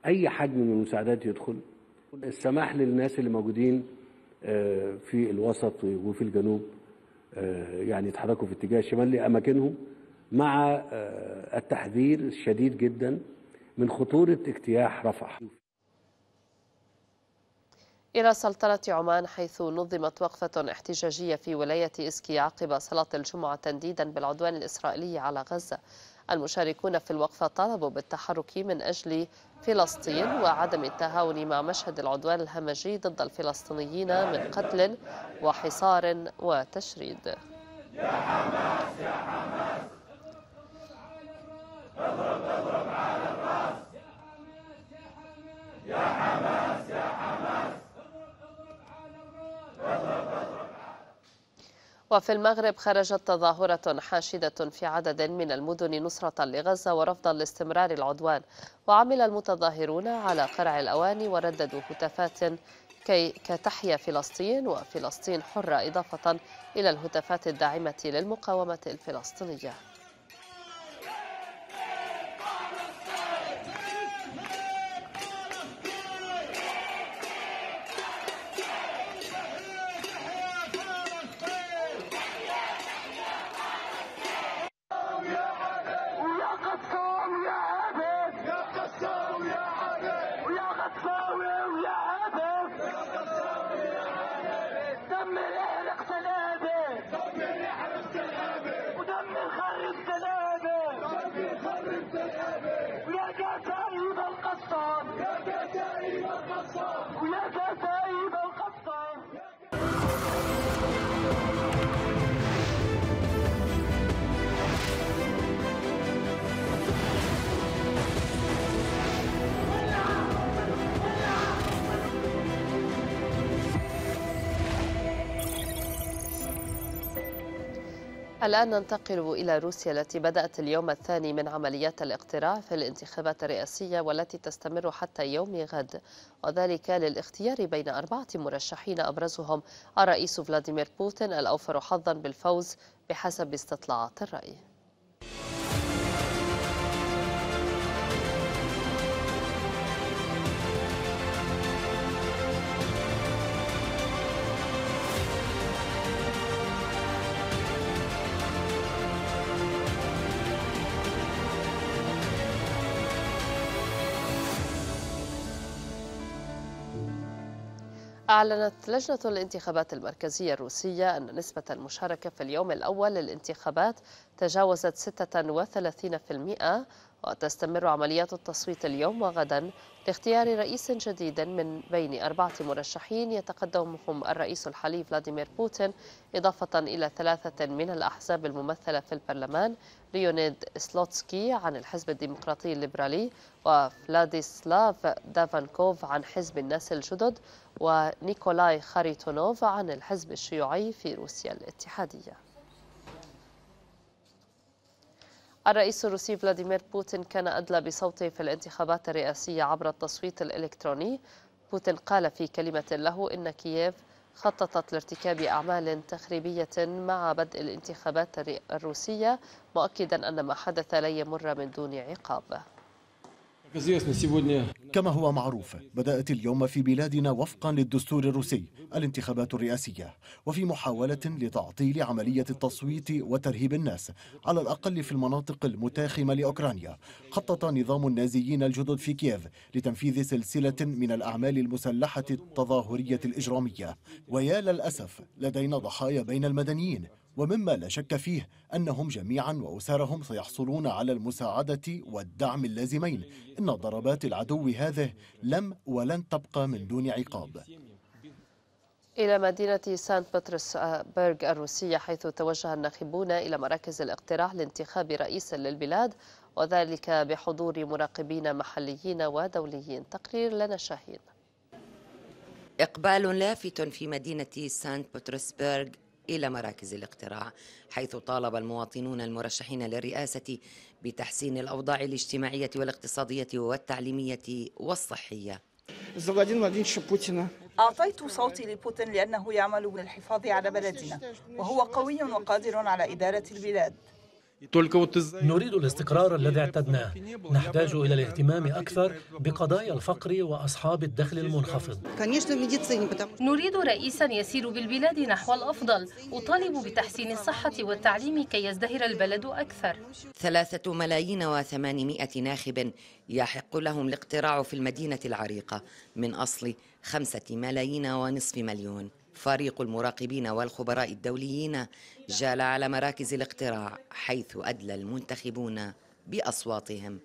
F: اي حجم من المساعدات يدخل السماح للناس اللي موجودين آه، في الوسط وفي الجنوب آه، يعني يتحركوا في اتجاه الشمال لأماكنهم مع آه، التحذير الشديد جدا من خطورة اجتياح رفح
A: إلى سلطنة عمان حيث نظمت وقفة احتجاجية في ولاية إسكي عقب صلاة الجمعة تنديدا بالعدوان الإسرائيلي على غزة المشاركون في الوقفة طالبوا بالتحرك من أجل فلسطين وعدم التهاون مع مشهد العدوان الهمجي ضد الفلسطينيين من قتل وحصار وتشريد يا حماس يا حماس
B: اضرب اضرب على الراس يا حماس يا حماس
A: وفي المغرب خرجت تظاهرة حاشدة في عدد من المدن نصرة لغزة ورفضا لاستمرار العدوان وعمل المتظاهرون على قرع الأواني ورددوا هتافات كي كتحيا فلسطين وفلسطين حرة إضافة إلى الهتافات الداعمة للمقاومة الفلسطينية الآن ننتقل إلى روسيا التي بدأت اليوم الثاني من عمليات الاقتراع في الانتخابات الرئاسية والتي تستمر حتى يوم غد وذلك للاختيار بين أربعة مرشحين أبرزهم الرئيس فلاديمير بوتين الأوفر حظا بالفوز بحسب استطلاعات الرأي أعلنت لجنة الانتخابات المركزية الروسية أن نسبة المشاركة في اليوم الأول للانتخابات تجاوزت 36% وتستمر عمليات التصويت اليوم وغدا لاختيار رئيس جديد من بين أربعة مرشحين يتقدمهم الرئيس الحالي فلاديمير بوتين إضافة إلى ثلاثة من الأحزاب الممثلة في البرلمان ليونيد سلوتسكي عن الحزب الديمقراطي الليبرالي وفلاديسلاف دافانكوف عن حزب الناس الجدد ونيكولاي خاريتونوف عن الحزب الشيوعي في روسيا الاتحادية الرئيس الروسي فلاديمير بوتين كان أدلى بصوته في الانتخابات الرئاسية عبر التصويت الإلكتروني بوتين قال في كلمة له إن كييف خططت لارتكاب أعمال تخريبية مع بدء الانتخابات الروسية مؤكدا أن ما حدث لا يمر من دون عقاب
H: كما هو معروف بدأت اليوم في بلادنا وفقا للدستور الروسي الانتخابات الرئاسية وفي محاولة لتعطيل عملية التصويت وترهيب الناس على الأقل في المناطق المتاخمة لأوكرانيا خطط نظام النازيين الجدد في كييف لتنفيذ سلسلة من الأعمال المسلحة التظاهرية الإجرامية ويا للأسف لدينا ضحايا بين المدنيين ومما لا شك فيه أنهم جميعا وأسرهم سيحصلون على المساعدة والدعم اللازمين إن ضربات العدو هذه لم ولن
F: تبقى من دون عقاب
A: إلى مدينة سانت بطرسبرغ الروسية حيث توجه الناخبون إلى مراكز الاقتراع لانتخاب رئيس للبلاد وذلك بحضور مراقبين محليين ودوليين تقرير لنا شاهين
E: إقبال لافت في مدينة سانت بطرسبرغ إلى مراكز الاقتراع حيث طالب المواطنون المرشحين للرئاسة بتحسين الأوضاع الاجتماعية والاقتصادية والتعليمية والصحية
C: أعطيت صوتي لبوتين لأنه يعمل للحفاظ على بلدنا وهو قوي وقادر على إدارة البلاد
L: نريد الاستقرار الذي اعتدناه نحتاج إلى الاهتمام أكثر بقضايا الفقر وأصحاب الدخل المنخفض
A: نريد رئيسا يسير بالبلاد نحو الأفضل أطالب بتحسين الصحة والتعليم كي يزدهر البلد أكثر
E: ثلاثة ملايين وثمانمائة ناخب يحق لهم الاقتراع في المدينة العريقة من أصل خمسة ملايين ونصف مليون فريق المراقبين والخبراء الدوليين جال على مراكز الاقتراع حيث أدلى المنتخبون بأصواتهم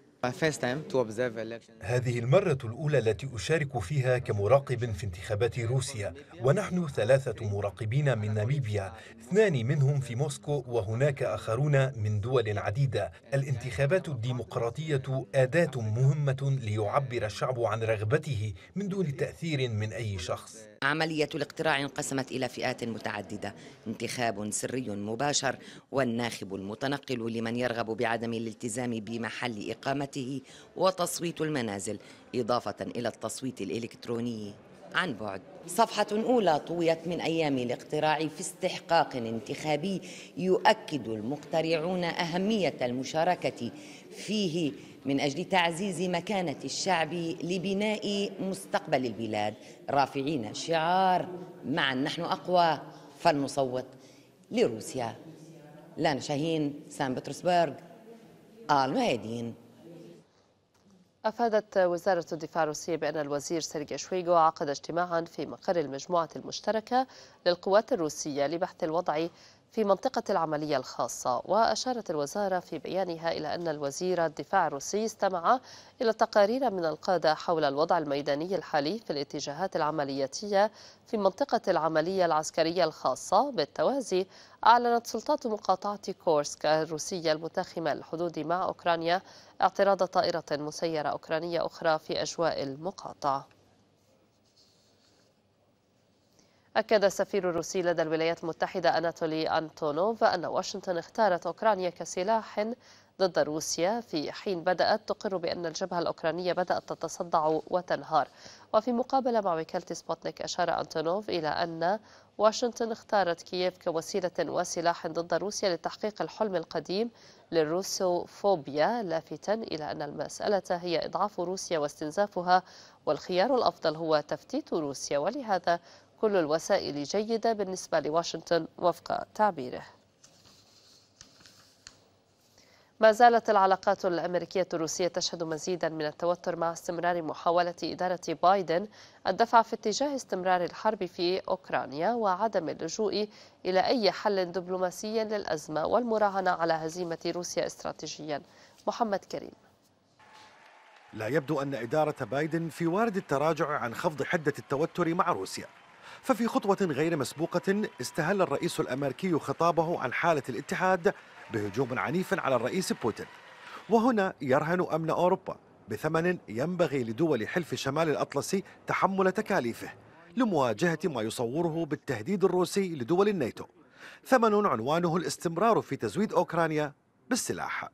D: هذه المرة الأولى التي أشارك فيها كمراقب في انتخابات روسيا ونحن ثلاثة مراقبين من ناميبيا اثنان منهم في موسكو وهناك آخرون من دول عديدة الانتخابات الديمقراطية أداة مهمة ليعبر الشعب عن رغبته من دون تأثير من أي شخص
E: عملية الاقتراع انقسمت إلى فئات متعددة انتخاب سري مباشر والناخب المتنقل لمن يرغب بعدم الالتزام بمحل إقامته وتصويت المنازل إضافة إلى التصويت الإلكتروني عن بعد صفحة أولى طويت من أيام الاقتراع في استحقاق انتخابي يؤكد المقترعون أهمية المشاركة فيه من أجل تعزيز مكانة الشعب لبناء مستقبل البلاد رافعين شعار معا نحن أقوى فلنصوت لروسيا لانا شاهين سان بطرسبرغ آل مهيدين أفادت وزارة الدفاع الروسية بأن الوزير سيرجي
A: شويغو عقد اجتماعا في مقر المجموعة المشتركة للقوات الروسية لبحث الوضع في منطقة العملية الخاصة وأشارت الوزارة في بيانها إلى أن الوزير الدفاع الروسي استمع إلى تقارير من القادة حول الوضع الميداني الحالي في الاتجاهات العملياتية في منطقة العملية العسكرية الخاصة بالتوازي أعلنت سلطات مقاطعة كورسك الروسية المتاخمة الحدود مع أوكرانيا اعتراض طائرة مسيرة أوكرانية أخرى في أجواء المقاطعة أكد السفير الروسي لدى الولايات المتحدة أناتولي أنتونوف أن واشنطن اختارت أوكرانيا كسلاح ضد روسيا في حين بدأت تقر بأن الجبهة الأوكرانية بدأت تتصدع وتنهار وفي مقابلة مع وكالة سبوتنيك أشار أنتونوف إلى أن واشنطن اختارت كييف كوسيلة وسلاح ضد روسيا لتحقيق الحلم القديم للروسوفوبيا لافتا إلى أن المسألة هي إضعاف روسيا واستنزافها والخيار الأفضل هو تفتيت روسيا ولهذا كل الوسائل جيدة بالنسبة لواشنطن وفق تعبيره ما زالت العلاقات الأمريكية الروسية تشهد مزيدا من التوتر مع استمرار محاولة إدارة بايدن الدفع في اتجاه استمرار الحرب في أوكرانيا وعدم اللجوء إلى أي حل دبلوماسي للأزمة والمراهنة على هزيمة روسيا استراتيجيا محمد كريم
D: لا يبدو أن إدارة بايدن في وارد التراجع عن خفض حدة التوتر مع روسيا ففي خطوة غير مسبوقة استهل الرئيس الأمريكي خطابه عن حالة الاتحاد بهجوم عنيف على الرئيس بوتين وهنا يرهن أمن أوروبا بثمن ينبغي لدول حلف شمال الأطلسي تحمل تكاليفه لمواجهة ما يصوره بالتهديد الروسي لدول الناتو ثمن عنوانه الاستمرار في تزويد أوكرانيا بالسلاح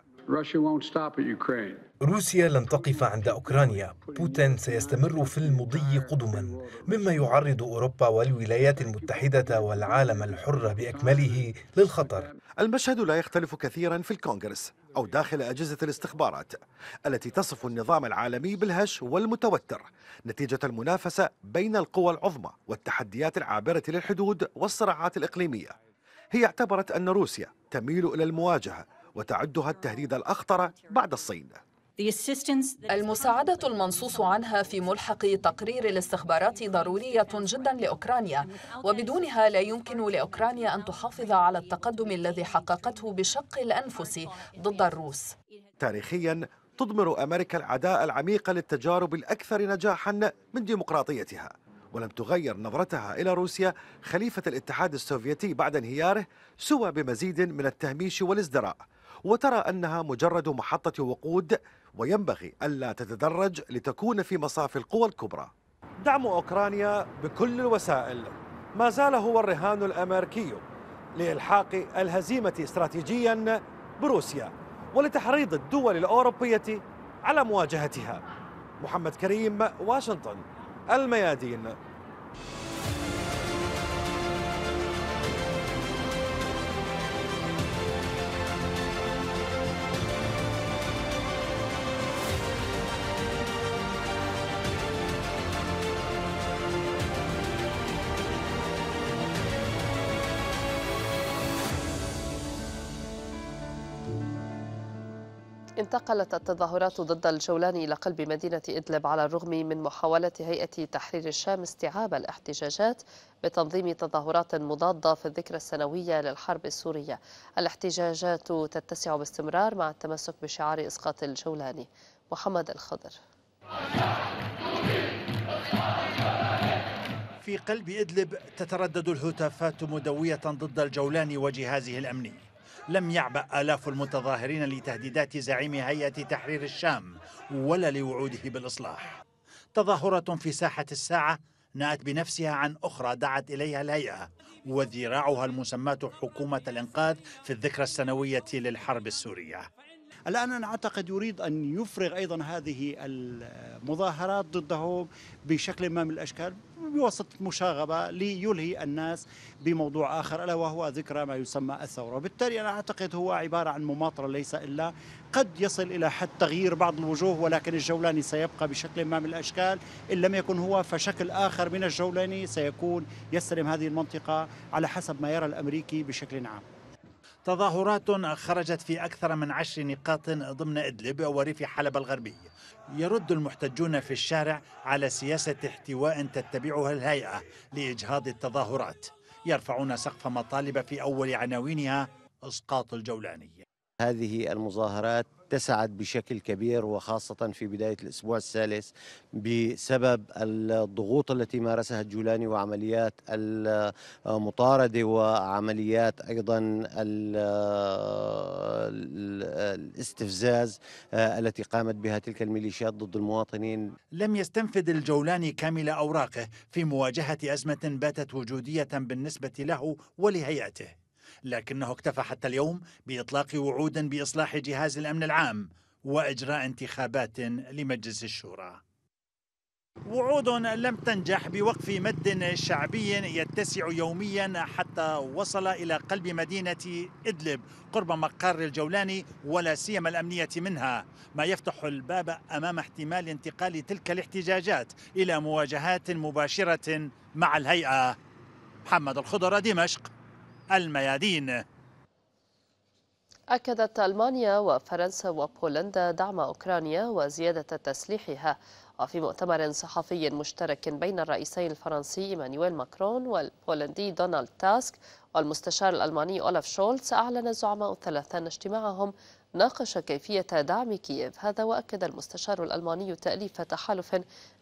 D: روسيا لن تقف عند أوكرانيا بوتين سيستمر في المضي قدما مما يعرض أوروبا والولايات المتحدة والعالم الحر بأكمله للخطر المشهد لا يختلف كثيرا في الكونغرس أو داخل أجهزة الاستخبارات التي تصف النظام العالمي بالهش والمتوتر نتيجة المنافسة بين القوى العظمى والتحديات العابرة للحدود والصراعات الإقليمية هي اعتبرت أن روسيا تميل إلى المواجهة وتعدها التهديد الأخطر بعد الصين
C: المساعدة المنصوص عنها في ملحق تقرير الاستخبارات ضرورية جدا لأوكرانيا وبدونها لا يمكن لأوكرانيا أن تحافظ على التقدم الذي حققته بشق الأنفس ضد الروس
D: تاريخيا تضمر أمريكا العداء العميق للتجارب الأكثر نجاحا من ديمقراطيتها ولم تغير نظرتها إلى روسيا خليفة الاتحاد السوفيتي بعد انهياره سوى بمزيد من التهميش والازدراء وترى أنها مجرد محطة وقود وينبغي ألا تتدرج لتكون في مصاف القوى الكبرى دعم أوكرانيا بكل الوسائل ما زال هو الرهان الأمريكي لإلحاق الهزيمة استراتيجيا بروسيا ولتحريض الدول الأوروبية على مواجهتها محمد كريم واشنطن الميادين
A: انتقلت التظاهرات ضد الجولان إلى قلب مدينة إدلب على الرغم من محاولة هيئة تحرير الشام استيعاب الاحتجاجات بتنظيم تظاهرات مضادة في الذكرى السنوية للحرب السورية الاحتجاجات تتسع باستمرار مع التمسك بشعار إسقاط الجولاني محمد الخضر
I: في قلب إدلب تتردد الهتافات مدوية ضد الجولاني وجهازه الأمني لم يعبأ آلاف المتظاهرين لتهديدات زعيم هيئة تحرير الشام ولا لوعوده بالإصلاح تظاهرة في ساحة الساعة نأت بنفسها عن أخرى دعت إليها الهيئة وذراعها المسماة حكومة الإنقاذ في الذكرى السنوية للحرب السورية الآن أنا أعتقد يريد أن يفرغ أيضا هذه المظاهرات ضدهم بشكل ما من الأشكال بواسطة مشاغبة ليلهي الناس بموضوع آخر ألا وهو ذكرى ما يسمى الثورة بالتالي أنا أعتقد هو عبارة عن مماطلة ليس إلا قد يصل إلى حد تغيير بعض الوجوه ولكن الجولاني سيبقى بشكل ما من الأشكال إن لم يكن هو فشكل آخر من الجولاني سيكون يستلم هذه المنطقة على حسب ما يرى الأمريكي بشكل عام تظاهرات خرجت في أكثر من عشر نقاط ضمن إدلب وريف حلب الغربي يرد المحتجون في الشارع على سياسة احتواء تتبعها الهيئة لإجهاض التظاهرات يرفعون سقف مطالب في أول عناوينها إسقاط الجولاني
H: هذه المظاهرات اتسعت بشكل كبير وخاصة في بداية الأسبوع الثالث بسبب الضغوط التي مارسها الجولاني وعمليات المطاردة وعمليات أيضا الاستفزاز التي قامت بها تلك الميليشيات ضد المواطنين لم يستنفذ الجولاني كامل
I: أوراقه في مواجهة أزمة باتت وجودية بالنسبة له ولهيئته لكنه اكتفى حتى اليوم باطلاق وعود باصلاح جهاز الامن العام واجراء انتخابات لمجلس الشورى. وعود لم تنجح بوقف مد شعبي يتسع يوميا حتى وصل الى قلب مدينه ادلب قرب مقر الجولاني ولا سيما الامنيه منها، ما يفتح الباب امام احتمال انتقال تلك الاحتجاجات الى مواجهات مباشره مع الهيئه. محمد الخضر دمشق الميادين
A: أكدت ألمانيا وفرنسا وبولندا دعم أوكرانيا وزيادة تسليحها وفي مؤتمر صحفي مشترك بين الرئيسين الفرنسي إيمانويل ماكرون والبولندي دونالد تاسك والمستشار الألماني أولف شولتس أعلن الزعماء الثلاثة اجتماعهم ناقش كيفية دعم كييف هذا وأكد المستشار الألماني تأليف تحالف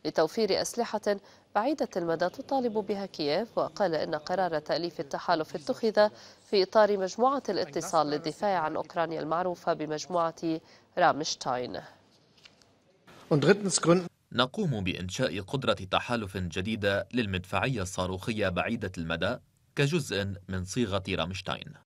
A: لتوفير أسلحة بعيدة المدى تطالب بها كييف وقال إن قرار تأليف التحالف اتخذ في إطار مجموعة الاتصال للدفاع عن أوكرانيا المعروفة بمجموعة رامشتاين
B: نقوم بإنشاء قدرة تحالف جديدة للمدفعية الصاروخية بعيدة المدى كجزء من صيغة رامشتاين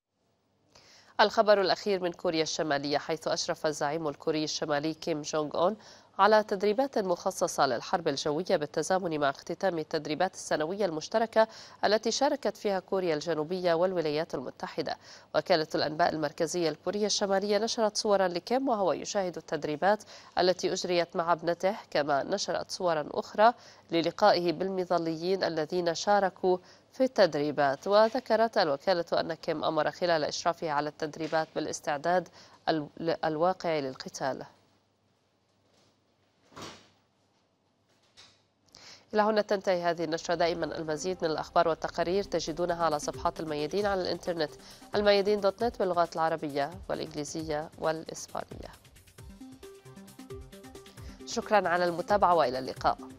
A: الخبر الأخير من كوريا الشمالية حيث أشرف الزعيم الكوري الشمالي كيم جونغ أون على تدريبات مخصصة للحرب الجوية بالتزامن مع اختتام التدريبات السنوية المشتركة التي شاركت فيها كوريا الجنوبية والولايات المتحدة وكالة الأنباء المركزية الكورية الشمالية نشرت صورا لكيم وهو يشاهد التدريبات التي أجريت مع ابنته كما نشرت صورا أخرى للقائه بالمظليين الذين شاركوا في التدريبات وذكرت الوكالة أن كيم أمر خلال إشرافه على التدريبات بالاستعداد الواقعي للقتال إلى هنا تنتهي هذه النشرة دائما المزيد من الأخبار والتقارير تجدونها على صفحات الميادين على الإنترنت الميادين دوت نت باللغات العربية والإنجليزية والإسبانية شكرا على المتابعة وإلى اللقاء